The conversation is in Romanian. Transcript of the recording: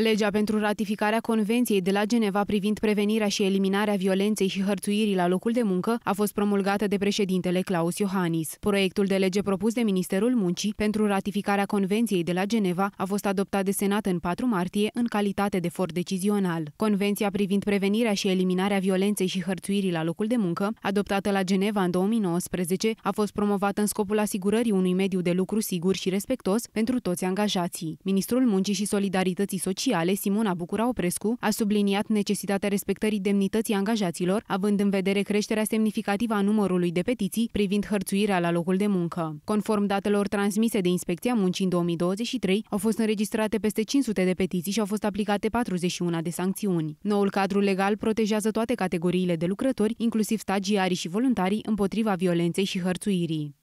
Legea pentru ratificarea Convenției de la Geneva privind prevenirea și eliminarea violenței și hărțuirii la locul de muncă a fost promulgată de președintele Claus Iohannis. Proiectul de lege propus de Ministerul Muncii pentru ratificarea Convenției de la Geneva a fost adoptat de Senat în 4 martie în calitate de for decizional. Convenția privind prevenirea și eliminarea violenței și hărțuirii la locul de muncă, adoptată la Geneva în 2019, a fost promovată în scopul asigurării unui mediu de lucru sigur și respectos pentru toți angajații. Ministrul Muncii și Solidarității Sociale oficiale, Simona Bucura Oprescu a subliniat necesitatea respectării demnității angajaților, având în vedere creșterea semnificativă a numărului de petiții privind hărțuirea la locul de muncă. Conform datelor transmise de Inspecția Muncii în 2023, au fost înregistrate peste 500 de petiții și au fost aplicate 41 de sancțiuni. Noul cadru legal protejează toate categoriile de lucrători, inclusiv stagiarii și voluntarii, împotriva violenței și hărțuirii.